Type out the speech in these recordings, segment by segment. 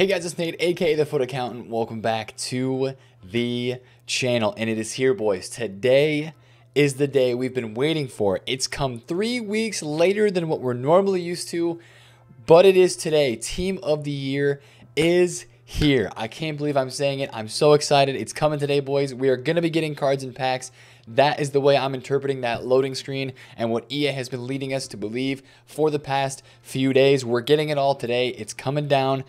Hey guys, it's Nate, aka The Foot Accountant. Welcome back to the channel. And it is here, boys. Today is the day we've been waiting for. It's come three weeks later than what we're normally used to, but it is today. Team of the Year is here. I can't believe I'm saying it. I'm so excited. It's coming today, boys. We are going to be getting cards and packs. That is the way I'm interpreting that loading screen and what EA has been leading us to believe for the past few days. We're getting it all today. It's coming down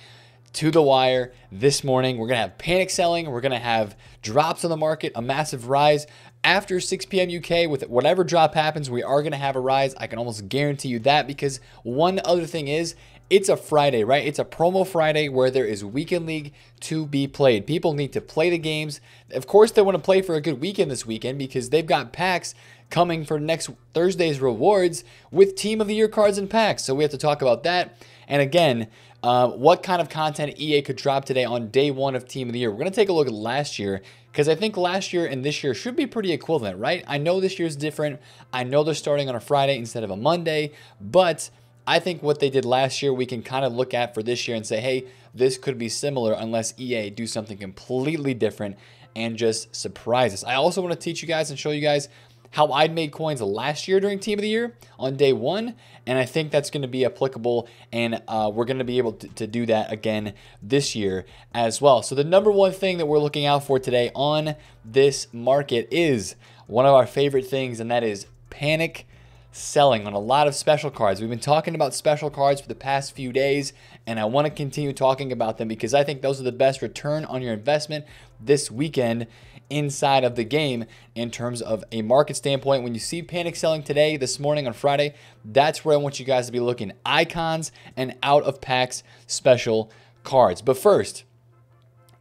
to the wire this morning. We're going to have panic selling. We're going to have drops on the market, a massive rise. After 6 p.m. UK, with whatever drop happens, we are going to have a rise. I can almost guarantee you that because one other thing is, it's a Friday, right? It's a promo Friday where there is weekend league to be played. People need to play the games. Of course, they want to play for a good weekend this weekend because they've got packs coming for next Thursday's rewards with team of the year cards and packs. So we have to talk about that. And again, uh, what kind of content EA could drop today on day one of Team of the Year. We're going to take a look at last year because I think last year and this year should be pretty equivalent, right? I know this year is different. I know they're starting on a Friday instead of a Monday, but I think what they did last year, we can kind of look at for this year and say, hey, this could be similar unless EA do something completely different and just surprise us. I also want to teach you guys and show you guys how I would made coins last year during Team of the Year on day one. And I think that's going to be applicable. And uh, we're going to be able to, to do that again this year as well. So the number one thing that we're looking out for today on this market is one of our favorite things, and that is panic selling on a lot of special cards. We've been talking about special cards for the past few days, and I want to continue talking about them because I think those are the best return on your investment this weekend inside of the game in terms of a market standpoint. When you see panic selling today, this morning on Friday, that's where I want you guys to be looking. Icons and out of packs special cards. But first,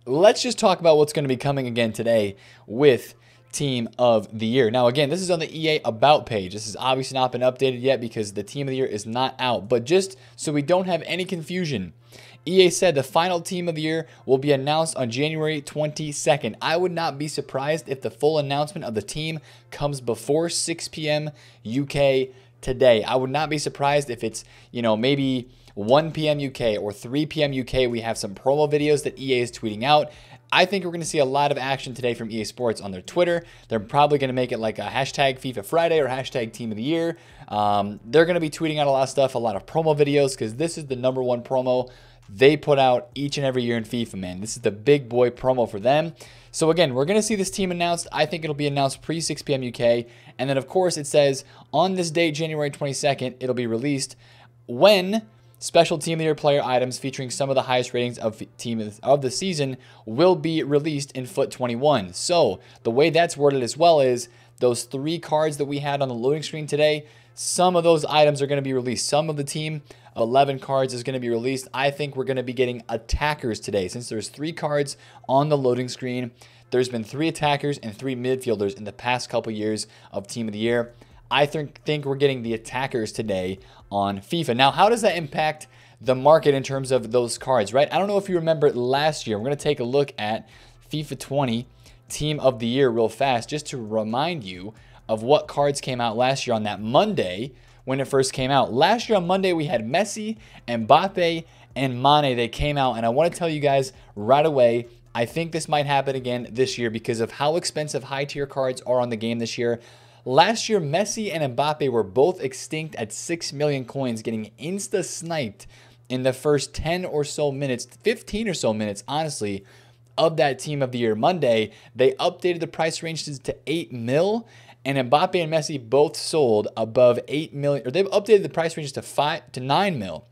let's just talk about what's going to be coming again today with team of the year. Now, again, this is on the EA About page. This has obviously not been updated yet because the team of the year is not out. But just so we don't have any confusion, EA said the final team of the year will be announced on January 22nd. I would not be surprised if the full announcement of the team comes before 6 p.m. UK today. I would not be surprised if it's, you know, maybe 1 p.m. UK or 3 p.m. UK. We have some promo videos that EA is tweeting out. I think we're going to see a lot of action today from EA Sports on their Twitter. They're probably going to make it like a hashtag FIFA Friday or hashtag Team of the Year. Um, they're going to be tweeting out a lot of stuff, a lot of promo videos, because this is the number one promo they put out each and every year in FIFA, man. This is the big boy promo for them. So again, we're going to see this team announced. I think it'll be announced pre 6 p.m. UK. And then, of course, it says on this date, January 22nd, it'll be released when special team leader player items featuring some of the highest ratings of team of the season will be released in foot 21. So the way that's worded as well is those three cards that we had on the loading screen today, some of those items are going to be released. Some of the team 11 cards is going to be released. I think we're going to be getting attackers today since there's three cards on the loading screen. There's been three attackers and three midfielders in the past couple years of Team of the Year. I think think we're getting the attackers today on FIFA. Now, how does that impact the market in terms of those cards, right? I don't know if you remember last year. We're going to take a look at FIFA 20 Team of the Year real fast just to remind you of what cards came out last year on that Monday when it first came out. Last year on Monday, we had Messi, Mbappe, and Mane. They came out, and I want to tell you guys right away, I think this might happen again this year because of how expensive high-tier cards are on the game this year. Last year, Messi and Mbappe were both extinct at 6 million coins, getting insta-sniped in the first 10 or so minutes, 15 or so minutes, honestly, of that team of the year. Monday, they updated the price range to 8 mil, and Mbappe and Messi both sold above 8 million, or they've updated the price ranges to five to 9 mil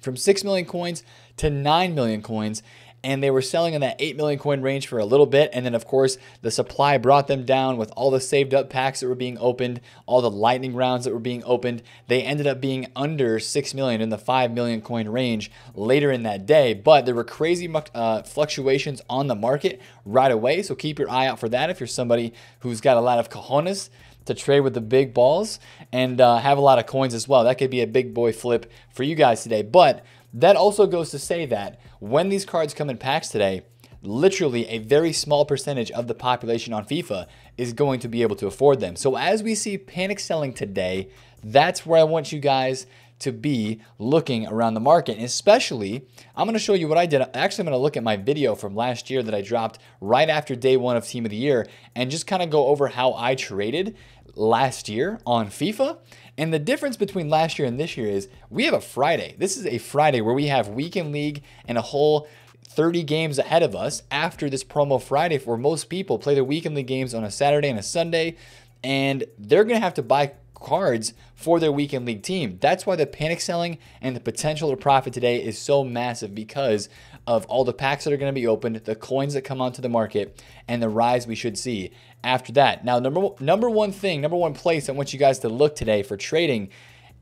from 6 million coins to 9 million coins and they were selling in that 8 million coin range for a little bit. And then, of course, the supply brought them down with all the saved up packs that were being opened, all the lightning rounds that were being opened. They ended up being under 6 million in the 5 million coin range later in that day. But there were crazy uh, fluctuations on the market right away. So keep your eye out for that if you're somebody who's got a lot of cojones to trade with the big balls and uh, have a lot of coins as well. That could be a big boy flip for you guys today. But that also goes to say that when these cards come in packs today, literally a very small percentage of the population on FIFA is going to be able to afford them. So as we see panic selling today, that's where I want you guys to be looking around the market. especially, I'm going to show you what I did. Actually, I'm going to look at my video from last year that I dropped right after day one of Team of the Year and just kind of go over how I traded last year on FIFA and the difference between last year and this year is we have a Friday. This is a Friday where we have weekend league and a whole 30 games ahead of us after this promo Friday, where most people play their weekend league games on a Saturday and a Sunday. And they're going to have to buy cards for their weekend league team. That's why the panic selling and the potential to profit today is so massive because of all the packs that are going to be opened, the coins that come onto the market, and the rise we should see after that. Now, number number one thing, number one place I want you guys to look today for trading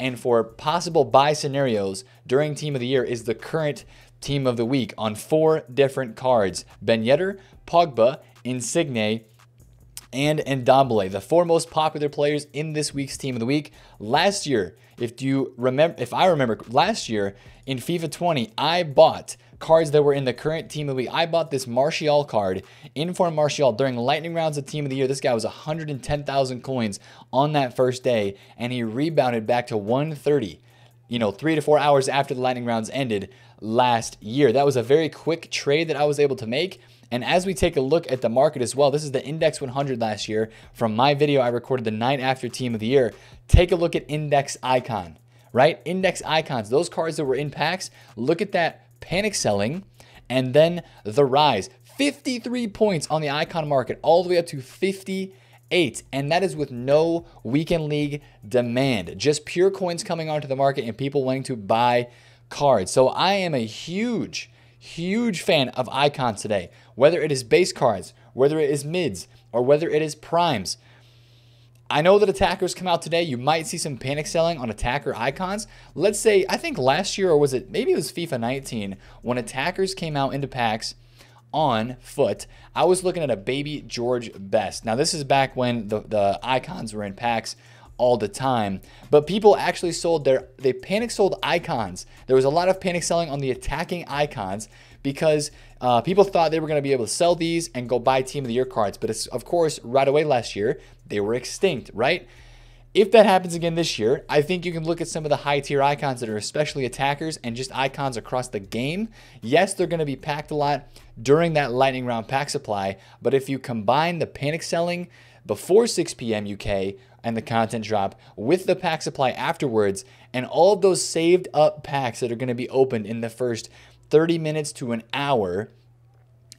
and for possible buy scenarios during team of the year is the current team of the week on four different cards: Ben Yedder, Pogba, Insigne, and Ndombele, the four most popular players in this week's Team of the Week. Last year, if you remember, if I remember, last year in FIFA 20, I bought cards that were in the current Team of the Week. I bought this Martial card, Inform Martial, during Lightning Rounds of Team of the Year. This guy was 110,000 coins on that first day, and he rebounded back to 130 you know, three to four hours after the lightning rounds ended last year. That was a very quick trade that I was able to make. And as we take a look at the market as well, this is the Index 100 last year. From my video I recorded the night after Team of the Year, take a look at Index Icon, right? Index Icons, those cards that were in packs, look at that panic selling and then the rise. 53 points on the Icon market, all the way up to 50 eight, and that is with no weekend league demand, just pure coins coming onto the market and people wanting to buy cards. So I am a huge, huge fan of icons today whether it is base cards, whether it is mids, or whether it is primes. I know that attackers come out today. You might see some panic selling on attacker icons. Let's say, I think last year, or was it maybe it was FIFA 19, when attackers came out into packs on foot, I was looking at a baby George Best. Now, this is back when the, the icons were in packs all the time. But people actually sold their, they panic sold icons. There was a lot of panic selling on the attacking icons because uh, people thought they were going to be able to sell these and go buy Team of the Year cards. But it's, of course, right away last year, they were extinct, right? If that happens again this year, I think you can look at some of the high tier icons that are especially attackers and just icons across the game. Yes, they're going to be packed a lot during that lightning round pack supply, but if you combine the panic selling before 6 p.m. UK and the content drop with the pack supply afterwards and all those saved up packs that are going to be opened in the first 30 minutes to an hour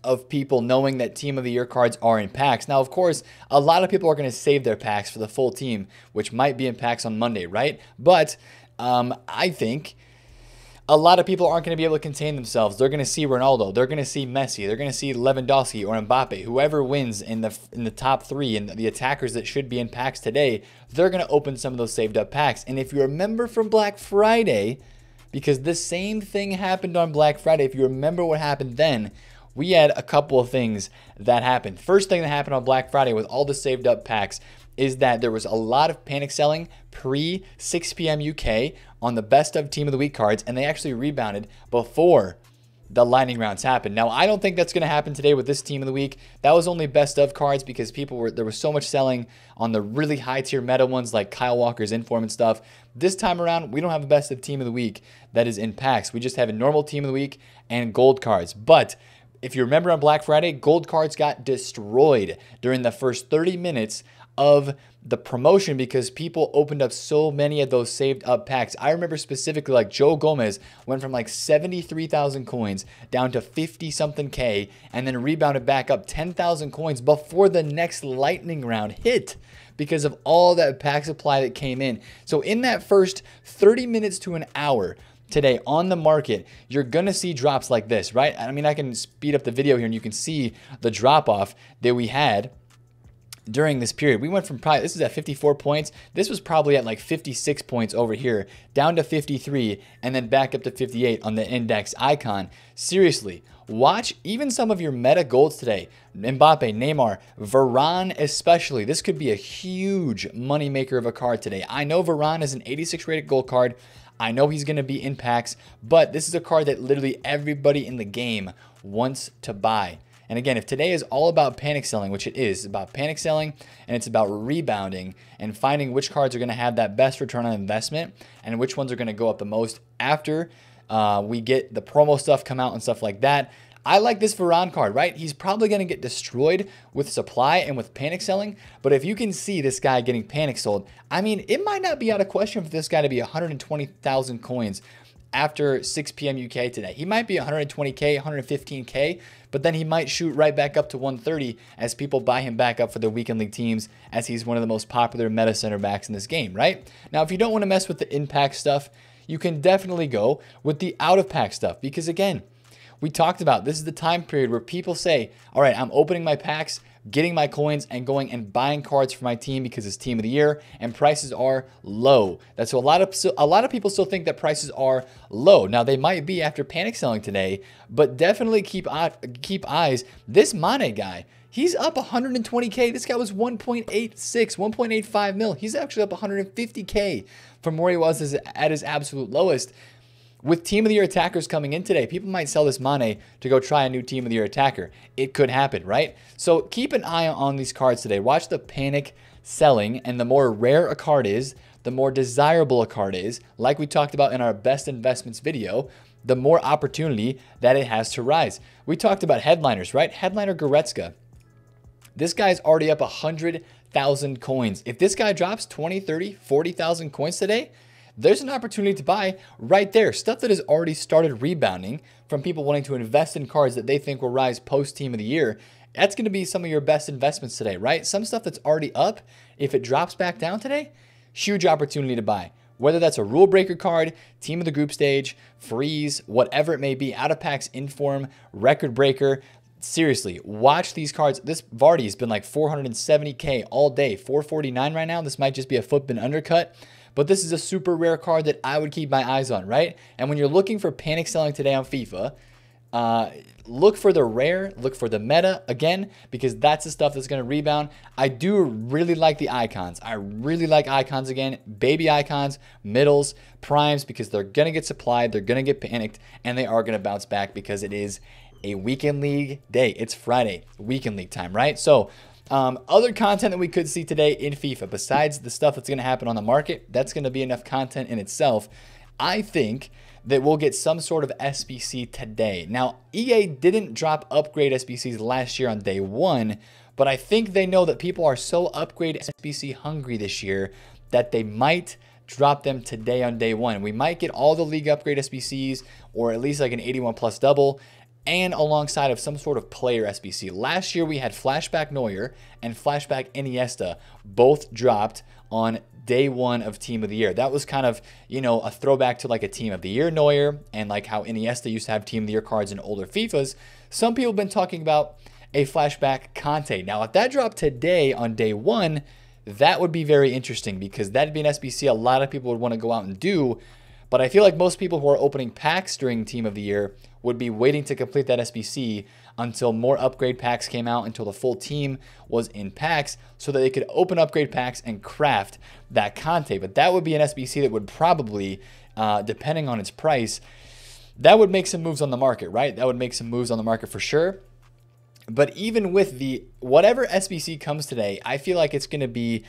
of people knowing that team of the year cards are in packs. Now, of course, a lot of people are going to save their packs for the full team, which might be in packs on Monday, right? But um, I think a lot of people aren't going to be able to contain themselves. They're going to see Ronaldo. They're going to see Messi. They're going to see Lewandowski or Mbappe. Whoever wins in the in the top three and the attackers that should be in packs today, they're going to open some of those saved up packs. And if you remember from Black Friday, because the same thing happened on Black Friday. If you remember what happened then, we had a couple of things that happened. First thing that happened on Black Friday with all the saved up packs is that there was a lot of panic selling pre 6 p.m. UK on the best of team of the week cards, and they actually rebounded before the lightning rounds happen. Now, I don't think that's going to happen today with this team of the week. That was only best of cards because people were there was so much selling on the really high tier meta ones like Kyle Walker's inform and stuff. This time around, we don't have a best of team of the week that is in packs. We just have a normal team of the week and gold cards. But if you remember on Black Friday, gold cards got destroyed during the first 30 minutes of the promotion because people opened up so many of those saved up packs. I remember specifically like Joe Gomez went from like 73,000 coins down to 50 something K and then rebounded back up 10,000 coins before the next lightning round hit because of all that pack supply that came in. So in that first 30 minutes to an hour, today on the market, you're gonna see drops like this, right? I mean, I can speed up the video here and you can see the drop off that we had during this period. We went from probably, this is at 54 points. This was probably at like 56 points over here, down to 53, and then back up to 58 on the index icon. Seriously, watch even some of your meta golds today. Mbappe, Neymar, Varane especially. This could be a huge moneymaker of a card today. I know Varane is an 86 rated gold card. I know he's going to be in packs, but this is a card that literally everybody in the game wants to buy. And again, if today is all about panic selling, which it is about panic selling and it's about rebounding and finding which cards are going to have that best return on investment and which ones are going to go up the most after uh, we get the promo stuff come out and stuff like that. I like this Varon card, right? He's probably going to get destroyed with supply and with panic selling, but if you can see this guy getting panic sold, I mean, it might not be out of question for this guy to be 120,000 coins after 6 p.m. UK today. He might be 120K, 115K, but then he might shoot right back up to 130 as people buy him back up for their weekend league teams as he's one of the most popular meta center backs in this game, right? Now, if you don't want to mess with the impact stuff, you can definitely go with the out of pack stuff because, again, we talked about this is the time period where people say, all right, I'm opening my packs getting my coins and going and buying cards for my team because it's team of the year and prices are low. That's why a lot of so a lot of people still think that prices are low. Now they might be after panic selling today, but definitely keep eye, keep eyes. This Mane guy, he's up 120k. This guy was 1.86, 1.85 mil. He's actually up 150k from where he was at his absolute lowest. With team of the year attackers coming in today, people might sell this Mane to go try a new team of the year attacker. It could happen, right? So keep an eye on these cards today. Watch the panic selling, and the more rare a card is, the more desirable a card is, like we talked about in our best investments video, the more opportunity that it has to rise. We talked about headliners, right? Headliner Goretzka. This guy's already up 100,000 coins. If this guy drops 20, 30, 40,000 coins today, there's an opportunity to buy right there. Stuff that has already started rebounding from people wanting to invest in cards that they think will rise post team of the year. That's going to be some of your best investments today, right? Some stuff that's already up, if it drops back down today, huge opportunity to buy. Whether that's a rule breaker card, team of the group stage, freeze, whatever it may be, out of packs, inform, record breaker, seriously, watch these cards. This Vardy has been like 470K all day, 449 right now. This might just be a footbin undercut. But this is a super rare card that I would keep my eyes on, right? And when you're looking for panic selling today on FIFA, uh, look for the rare, look for the meta again, because that's the stuff that's going to rebound. I do really like the icons. I really like icons again, baby icons, middles, primes, because they're going to get supplied, they're going to get panicked, and they are going to bounce back because it is a weekend league day. It's Friday, weekend league time, right? So um, other content that we could see today in FIFA, besides the stuff that's going to happen on the market, that's going to be enough content in itself. I think that we'll get some sort of SBC today. Now, EA didn't drop upgrade SBCs last year on day one, but I think they know that people are so upgrade SBC hungry this year that they might drop them today on day one. We might get all the league upgrade SBCs or at least like an 81 plus double and alongside of some sort of player SBC. Last year we had Flashback Neuer and Flashback Iniesta both dropped on day one of Team of the Year. That was kind of, you know, a throwback to like a Team of the Year Neuer and like how Iniesta used to have Team of the Year cards in older FIFAs. Some people have been talking about a flashback Conte. Now, if that dropped today on day one, that would be very interesting because that'd be an SBC a lot of people would want to go out and do but I feel like most people who are opening packs during Team of the Year would be waiting to complete that SBC until more upgrade packs came out, until the full team was in packs, so that they could open upgrade packs and craft that Conte. But that would be an SBC that would probably, uh, depending on its price, that would make some moves on the market, right? That would make some moves on the market for sure. But even with the whatever SBC comes today, I feel like it's going to be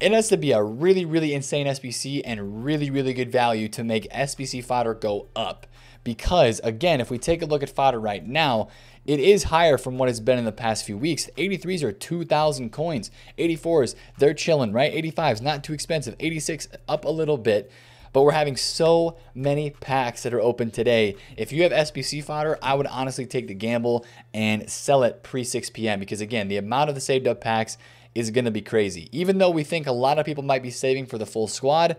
it has to be a really, really insane SBC and really, really good value to make SBC fodder go up. Because again, if we take a look at fodder right now, it is higher from what it's been in the past few weeks. 83s are 2,000 coins. 84s, they're chilling, right? 85s, not too expensive. 86, up a little bit but we're having so many packs that are open today. If you have SBC fodder, I would honestly take the gamble and sell it pre 6 p.m. because again, the amount of the saved up packs is going to be crazy. Even though we think a lot of people might be saving for the full squad,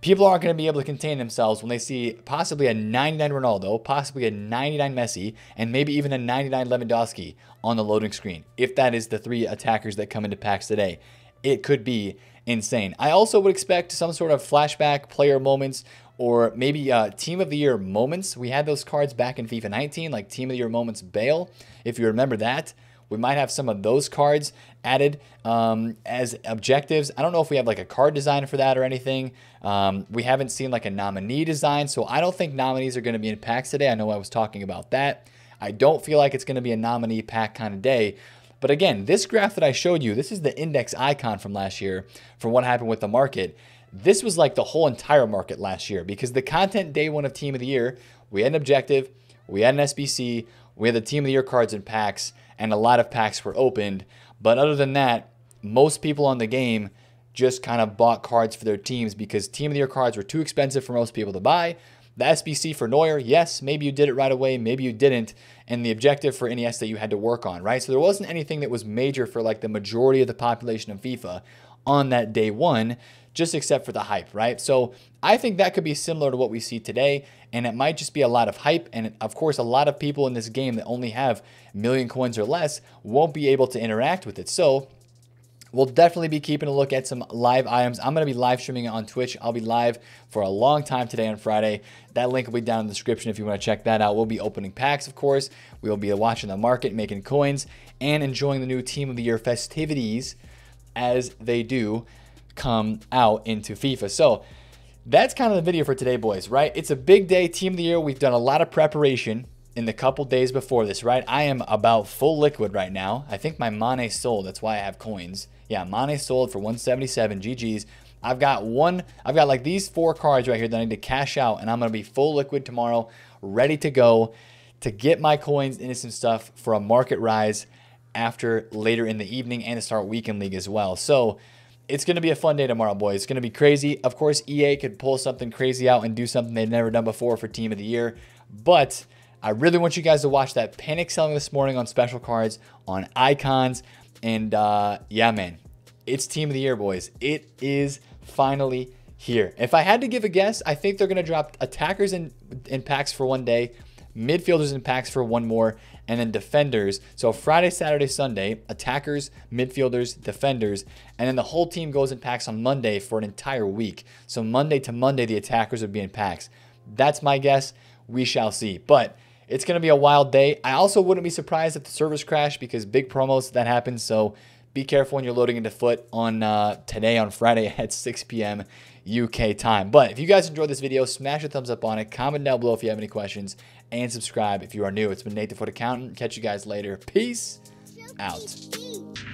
people aren't going to be able to contain themselves when they see possibly a 99 Ronaldo, possibly a 99 Messi, and maybe even a 99 Lewandowski on the loading screen. If that is the three attackers that come into packs today, it could be insane. I also would expect some sort of flashback player moments or maybe uh, team of the year moments. We had those cards back in FIFA 19, like team of the year moments Bale, if you remember that. We might have some of those cards added um, as objectives. I don't know if we have like a card design for that or anything. Um, we haven't seen like a nominee design, so I don't think nominees are going to be in packs today. I know I was talking about that. I don't feel like it's going to be a nominee pack kind of day. But again, this graph that I showed you, this is the index icon from last year from what happened with the market. This was like the whole entire market last year because the content day one of team of the year, we had an objective, we had an SBC, we had the team of the year cards and packs, and a lot of packs were opened. But other than that, most people on the game just kind of bought cards for their teams because team of the year cards were too expensive for most people to buy. The SBC for Neuer, yes, maybe you did it right away, maybe you didn't, and the objective for NES that you had to work on, right? So there wasn't anything that was major for like the majority of the population of FIFA on that day one just except for the hype, right? So I think that could be similar to what we see today. And it might just be a lot of hype. And of course, a lot of people in this game that only have million coins or less won't be able to interact with it. So we'll definitely be keeping a look at some live items. I'm going to be live streaming on Twitch. I'll be live for a long time today on Friday. That link will be down in the description if you want to check that out. We'll be opening packs, of course. We will be watching the market, making coins, and enjoying the new Team of the Year festivities as they do come out into FIFA. So that's kind of the video for today, boys, right? It's a big day, Team of the Year. We've done a lot of preparation in the couple days before this, right? I am about full liquid right now. I think my money sold. That's why I have coins. Yeah, money sold for 177 GGs. I've got one, I've got like these four cards right here that I need to cash out, and I'm going to be full liquid tomorrow, ready to go to get my coins into some stuff for a market rise after later in the evening and to start weekend league as well. So, it's going to be a fun day tomorrow, boys. It's going to be crazy. Of course, EA could pull something crazy out and do something they've never done before for Team of the Year, but I really want you guys to watch that panic selling this morning on special cards, on icons, and uh, yeah, man, it's Team of the Year, boys. It is finally here. If I had to give a guess, I think they're going to drop attackers in, in packs for one day, midfielders in packs for one more, and then defenders. So Friday, Saturday, Sunday, attackers, midfielders, defenders, and then the whole team goes in packs on Monday for an entire week. So Monday to Monday, the attackers would be in packs. That's my guess. We shall see. But it's going to be a wild day. I also wouldn't be surprised if the servers crash because big promos that happens. So be careful when you're loading into foot on uh, today on Friday at 6 p.m. UK time. But if you guys enjoyed this video, smash a thumbs up on it, comment down below if you have any questions, and subscribe if you are new. It's been Nate the Foot Accountant. Catch you guys later. Peace out.